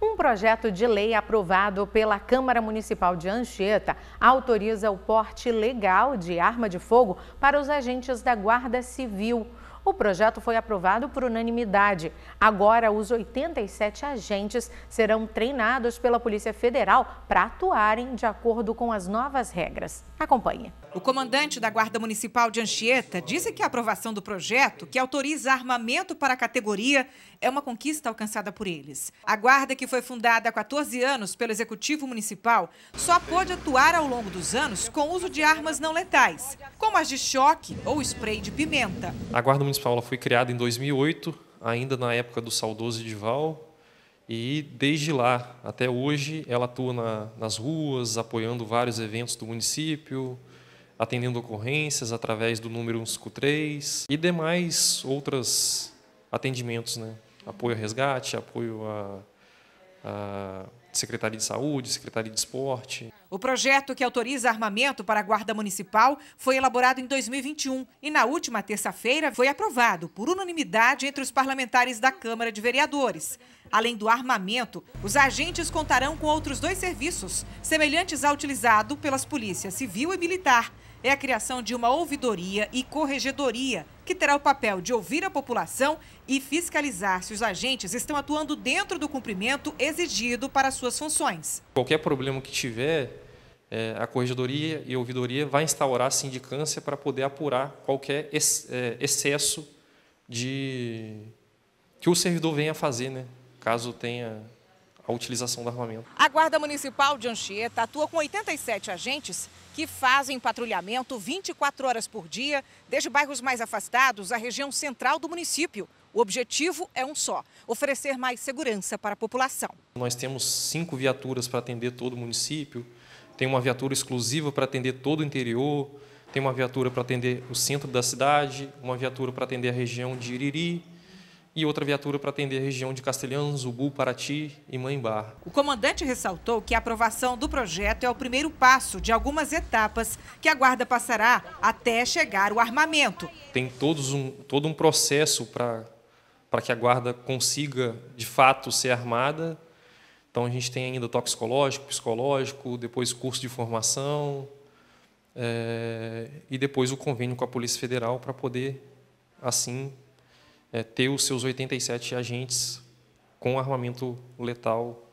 Um projeto de lei aprovado pela Câmara Municipal de Anchieta autoriza o porte legal de arma de fogo para os agentes da Guarda Civil. O projeto foi aprovado por unanimidade. Agora, os 87 agentes serão treinados pela Polícia Federal para atuarem de acordo com as novas regras. Acompanhe. O comandante da Guarda Municipal de Anchieta disse que a aprovação do projeto, que autoriza armamento para a categoria, é uma conquista alcançada por eles. A Guarda, que foi fundada há 14 anos pelo Executivo Municipal, só pôde atuar ao longo dos anos com uso de armas não letais, como as de choque ou spray de pimenta. A Guarda Municipal foi criada em 2008, ainda na época do saudoso Edival, e desde lá até hoje ela atua na, nas ruas, apoiando vários eventos do município, atendendo ocorrências através do número 153 e demais outros atendimentos, né? Apoio a resgate, apoio a, a Secretaria de Saúde, Secretaria de Esporte. O projeto que autoriza armamento para a Guarda Municipal foi elaborado em 2021 e, na última terça-feira, foi aprovado por unanimidade entre os parlamentares da Câmara de Vereadores. Além do armamento, os agentes contarão com outros dois serviços, semelhantes ao utilizado pelas polícias civil e militar, é a criação de uma ouvidoria e corregedoria, que terá o papel de ouvir a população e fiscalizar se os agentes estão atuando dentro do cumprimento exigido para suas funções. Qualquer problema que tiver, é, a corregedoria e a ouvidoria vai instaurar a sindicância para poder apurar qualquer ex, é, excesso de que o servidor venha a fazer, né? caso tenha a utilização do armamento. A Guarda Municipal de Anchieta atua com 87 agentes que fazem patrulhamento 24 horas por dia, desde bairros mais afastados à região central do município. O objetivo é um só: oferecer mais segurança para a população. Nós temos cinco viaturas para atender todo o município, tem uma viatura exclusiva para atender todo o interior, tem uma viatura para atender o centro da cidade, uma viatura para atender a região de Iriri e outra viatura para atender a região de Castelhanos, Ubu, Paraty e Mãembar. O comandante ressaltou que a aprovação do projeto é o primeiro passo de algumas etapas que a guarda passará até chegar o armamento. Tem todos um, todo um processo para, para que a guarda consiga, de fato, ser armada. Então, a gente tem ainda toxicológico, psicológico, depois curso de formação é, e depois o convênio com a Polícia Federal para poder, assim, é, ter os seus 87 agentes com armamento letal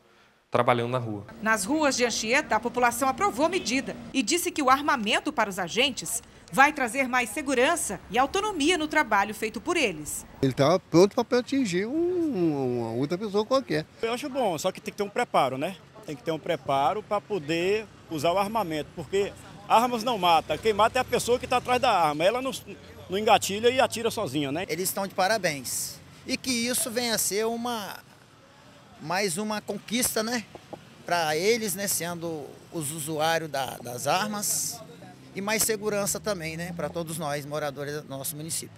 trabalhando na rua. Nas ruas de Anchieta, a população aprovou a medida e disse que o armamento para os agentes vai trazer mais segurança e autonomia no trabalho feito por eles. Ele estava tá pronto para atingir uma outra pessoa qualquer. Eu acho bom, só que tem que ter um preparo, né? Tem que ter um preparo para poder usar o armamento, porque armas não mata. Quem mata é a pessoa que está atrás da arma. Ela não, não engatilha e atira sozinho, né? Eles estão de parabéns. E que isso venha a ser uma mais uma conquista, né? Para eles, né? Sendo os usuários da, das armas e mais segurança também, né? Para todos nós, moradores do nosso município.